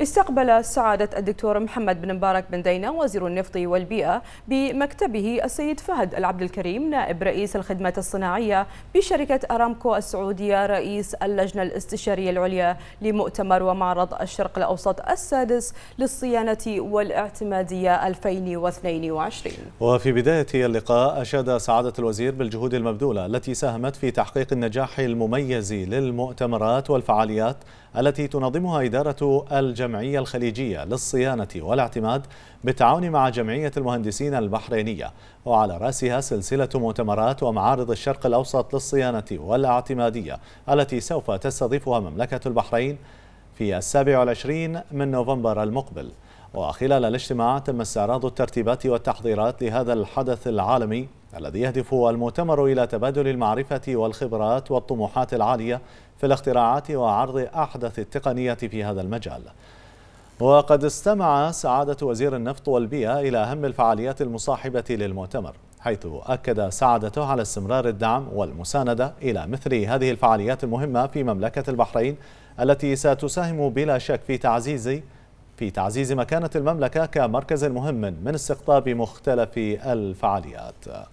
استقبل سعادة الدكتور محمد بن مبارك بن دينا وزير النفط والبيئة بمكتبه السيد فهد العبد الكريم نائب رئيس الخدمات الصناعية بشركة أرامكو السعودية رئيس اللجنة الاستشارية العليا لمؤتمر ومعرض الشرق الأوسط السادس للصيانة والاعتمادية 2022 وفي بداية اللقاء أشاد سعادة الوزير بالجهود المبذولة التي ساهمت في تحقيق النجاح المميز للمؤتمرات والفعاليات التي تنظمها إدارة الجنة الجمعية الخليجية للصيانة والاعتماد بالتعاون مع جمعية المهندسين البحرينية وعلى رأسها سلسلة مؤتمرات ومعارض الشرق الأوسط للصيانة والاعتمادية التي سوف تستضيفها مملكة البحرين في السابع والعشرين من نوفمبر المقبل وخلال الاجتماع تم استعراض الترتيبات والتحضيرات لهذا الحدث العالمي الذي يهدف المؤتمر إلى تبادل المعرفة والخبرات والطموحات العالية في الاختراعات وعرض أحدث التقنية في هذا المجال وقد استمع سعادة وزير النفط والبيئة إلى أهم الفعاليات المصاحبة للمؤتمر حيث أكد سعادته على استمرار الدعم والمساندة إلى مثل هذه الفعاليات المهمة في مملكة البحرين التي ستساهم بلا شك في تعزيز في تعزيز مكانة المملكة كمركز مهم من استقطاب مختلف الفعاليات